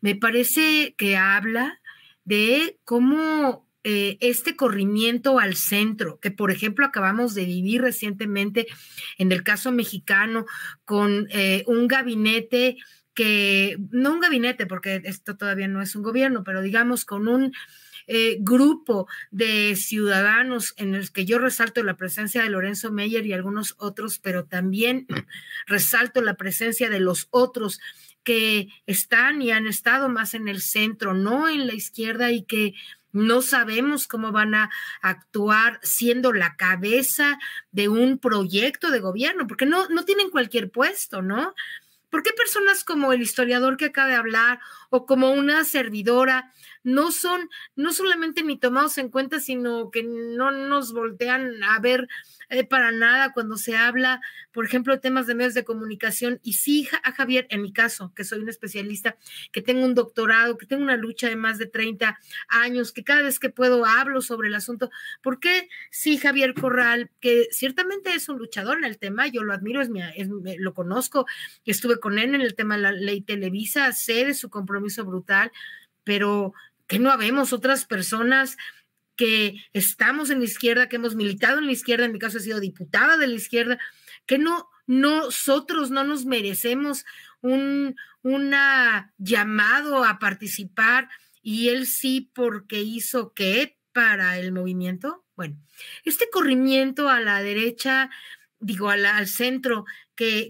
me parece que habla de cómo eh, este corrimiento al centro, que por ejemplo acabamos de vivir recientemente en el caso mexicano con eh, un gabinete que, no un gabinete, porque esto todavía no es un gobierno, pero digamos con un eh, grupo de ciudadanos en el que yo resalto la presencia de Lorenzo Meyer y algunos otros, pero también resalto la presencia de los otros que están y han estado más en el centro, no en la izquierda y que no sabemos cómo van a actuar siendo la cabeza de un proyecto de gobierno, porque no, no tienen cualquier puesto, ¿no? ¿Por qué personas como el historiador que acaba de hablar o como una servidora no son no solamente ni tomados en cuenta, sino que no nos voltean a ver eh, para nada cuando se habla, por ejemplo, de temas de medios de comunicación. Y sí, a Javier, en mi caso, que soy un especialista, que tengo un doctorado, que tengo una lucha de más de 30 años, que cada vez que puedo hablo sobre el asunto, porque qué sí, Javier Corral, que ciertamente es un luchador en el tema, yo lo admiro, es mi, lo conozco, estuve con él en el tema de la ley Televisa, sé de su compromiso brutal, pero que no habemos otras personas que estamos en la izquierda, que hemos militado en la izquierda, en mi caso he sido diputada de la izquierda, que no nosotros no nos merecemos un una llamado a participar y él sí porque hizo qué para el movimiento. Bueno, este corrimiento a la derecha, digo, al centro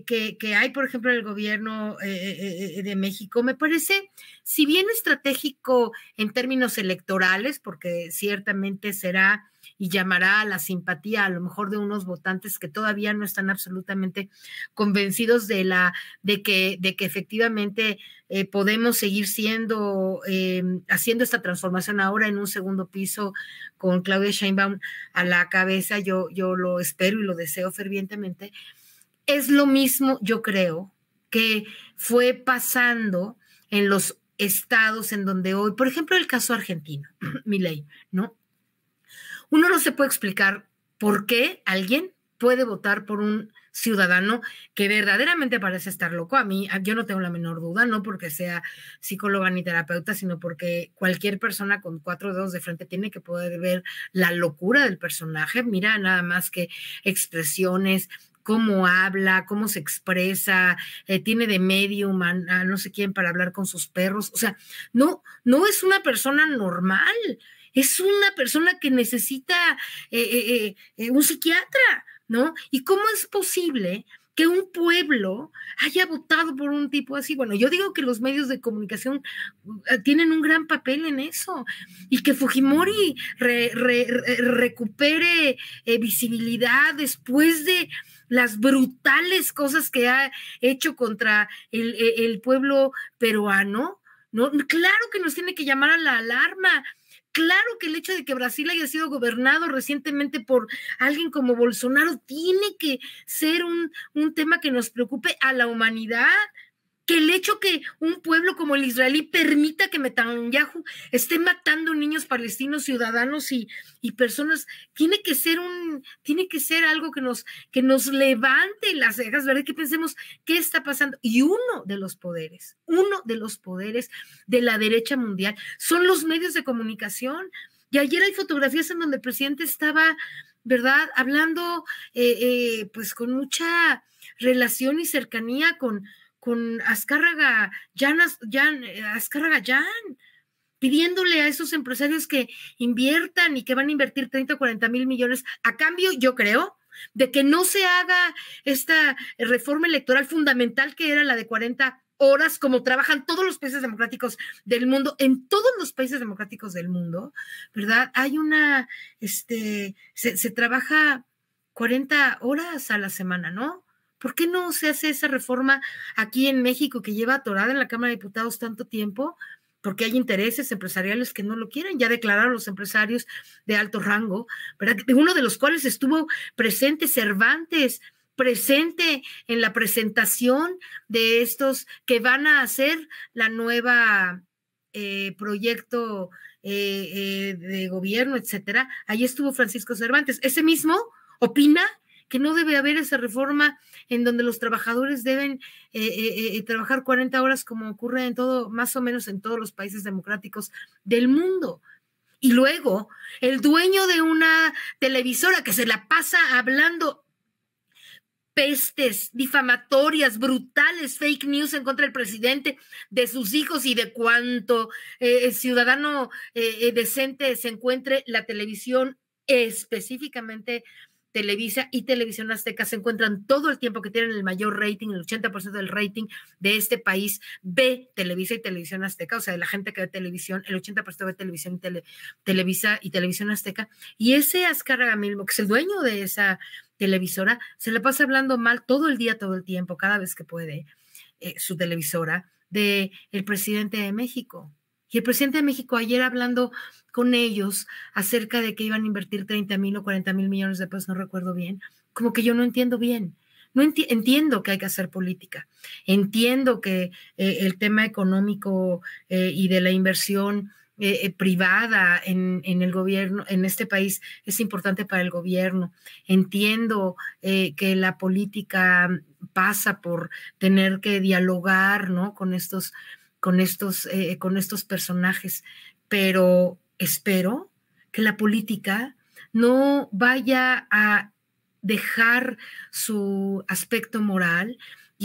que, que, hay, por ejemplo, en el gobierno eh, eh, eh, de México, me parece, si bien estratégico en términos electorales, porque ciertamente será y llamará a la simpatía a lo mejor de unos votantes que todavía no están absolutamente convencidos de la de que de que efectivamente podemos seguir siendo haciendo esta transformación ahora en un segundo piso con Claudia Sheinbaum a la cabeza yo yo lo espero y lo deseo fervientemente es lo mismo, yo creo, que fue pasando en los estados en donde hoy, por ejemplo, el caso argentino, mi ley, ¿no? Uno no se puede explicar por qué alguien puede votar por un ciudadano que verdaderamente parece estar loco. A mí, yo no tengo la menor duda, no porque sea psicóloga ni terapeuta, sino porque cualquier persona con cuatro dedos de frente tiene que poder ver la locura del personaje. Mira nada más que expresiones, cómo habla, cómo se expresa, eh, tiene de medio, a, no sé quién para hablar con sus perros. O sea, no, no es una persona normal, es una persona que necesita eh, eh, un psiquiatra, ¿no? ¿Y cómo es posible que un pueblo haya votado por un tipo así. Bueno, yo digo que los medios de comunicación eh, tienen un gran papel en eso y que Fujimori recupere eh, visibilidad después de las brutales cosas que ha hecho contra el, e, el pueblo peruano. No, claro que nos tiene que llamar a la alarma claro que el hecho de que Brasil haya sido gobernado recientemente por alguien como Bolsonaro tiene que ser un, un tema que nos preocupe a la humanidad que el hecho que un pueblo como el israelí permita que Metanyahu esté matando niños palestinos, ciudadanos y, y, personas, tiene que ser un, tiene que ser algo que nos, que nos levante las cejas, ¿verdad? Que pensemos qué está pasando. Y uno de los poderes, uno de los poderes de la derecha mundial son los medios de comunicación. Y ayer hay fotografías en donde el presidente estaba, ¿verdad? Hablando eh, eh, pues con mucha relación y cercanía con, con Azcárraga, Jan, eh, Azcárraga Jan, pidiéndole a esos empresarios que inviertan y que van a invertir 30 o 40 mil millones a cambio, yo creo, de que no se haga esta reforma electoral fundamental que era la de 40 horas como trabajan todos los países democráticos del mundo, en todos los países democráticos del mundo, ¿verdad? Hay una, este, se, se trabaja 40 horas a la semana, ¿no? ¿Por qué no se hace esa reforma aquí en México que lleva atorada en la Cámara de Diputados tanto tiempo? Porque hay intereses empresariales que no lo quieren. Ya declararon los empresarios de alto rango, ¿verdad? uno de los cuales estuvo presente Cervantes, presente en la presentación de estos que van a hacer la nueva eh, proyecto eh, eh, de gobierno, etcétera. Ahí estuvo Francisco Cervantes. Ese mismo opina que no debe haber esa reforma en donde los trabajadores deben eh, eh, eh, trabajar 40 horas como ocurre en todo, más o menos en todos los países democráticos del mundo. Y luego, el dueño de una televisora que se la pasa hablando pestes difamatorias, brutales, fake news en contra del presidente, de sus hijos y de cuánto ciudadano decente se encuentre la televisión específicamente Televisa y Televisión Azteca se encuentran todo el tiempo que tienen el mayor rating, el 80% del rating de este país ve Televisa y Televisión Azteca, o sea, de la gente que ve televisión, el 80% ve televisión y tele, Televisa y Televisión Azteca. Y ese Azcárraga mismo, que es el dueño de esa televisora, se le pasa hablando mal todo el día, todo el tiempo, cada vez que puede eh, su televisora, de el presidente de México, y el presidente de México ayer hablando con ellos acerca de que iban a invertir 30 mil o 40 mil millones de pesos, no recuerdo bien, como que yo no entiendo bien. No entiendo que hay que hacer política, entiendo que eh, el tema económico eh, y de la inversión eh, privada en, en, el gobierno, en este país, es importante para el gobierno. Entiendo que la política pasa por tener que dialogar ¿no? con estos con estos, eh, con estos personajes, pero espero que la política no vaya a dejar su aspecto moral,